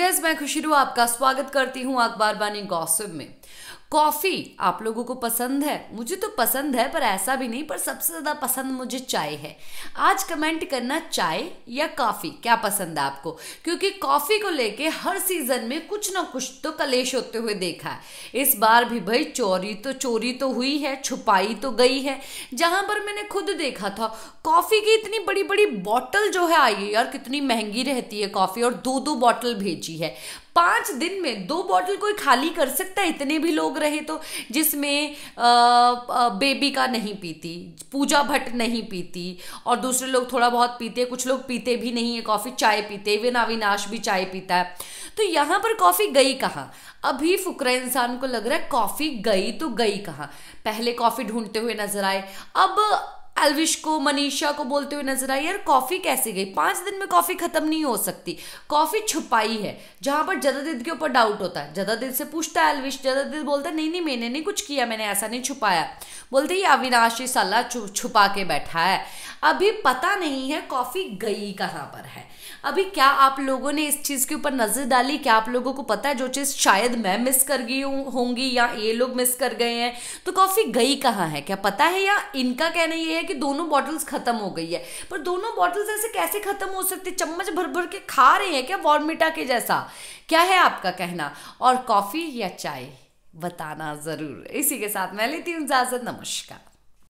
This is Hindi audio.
मैं खुशी आपका स्वागत करती हूं अखबार बानी गॉसिप में कॉफ़ी आप लोगों को पसंद है मुझे तो पसंद है पर ऐसा भी नहीं पर सबसे ज़्यादा पसंद मुझे चाय है आज कमेंट करना चाय या कॉफ़ी क्या पसंद है आपको क्योंकि कॉफ़ी को लेके हर सीज़न में कुछ ना कुछ तो कलेश होते हुए देखा है इस बार भी भाई चोरी तो चोरी तो हुई है छुपाई तो गई है जहाँ पर मैंने खुद देखा था कॉफ़ी की इतनी बड़ी बड़ी बॉटल जो है आई है यार कितनी महंगी रहती है कॉफ़ी और दो दो बॉटल भेजी है पाँच दिन में दो बॉटल कोई खाली कर सकता है इतने भी लोग लोग रहे तो जिसमें बेबी का नहीं पीती पूजा भट्ट नहीं पीती और दूसरे लोग थोड़ा बहुत पीते कुछ लोग पीते भी नहीं है कॉफ़ी चाय पीते इवन अविनाश भी चाय पीता है तो यहाँ पर कॉफ़ी गई कहाँ अभी फुकरा इंसान को लग रहा है कॉफ़ी गई तो गई कहाँ पहले कॉफ़ी ढूंढते हुए नजर आए अब अलविश को मनीषा को बोलते हुए नजर आई यार कॉफी कैसे गई पांच दिन में कॉफी खत्म नहीं हो सकती कॉफी छुपाई है जहां पर जदादिद के ऊपर डाउट होता है जदादिद से पूछता है अलविश जदादिद बोलता है नहीं नहीं मैंने नहीं कुछ किया मैंने ऐसा नहीं छुपाया बोलते ये अविनाशी सलाह छुपा के बैठा है अभी पता नहीं है कॉफ़ी गई कहाँ पर है अभी क्या आप लोगों ने इस चीज़ के ऊपर नज़र डाली क्या आप लोगों को पता है जो चीज़ शायद मैं मिस कर गई होंगी या ये लोग मिस कर गए हैं तो कॉफ़ी गई कहाँ है क्या पता है या इनका कहना ये है कि दोनों बॉटल्स ख़त्म हो गई है पर दोनों बॉटल्स ऐसे कैसे ख़त्म हो सकती चम्मच भर भर के खा रहे हैं क्या वॉर्मिटा के जैसा क्या है आपका कहना और कॉफ़ी या चाय बताना ज़रूर इसी के साथ मैं लेती हूँ इजाज़त नमस्कार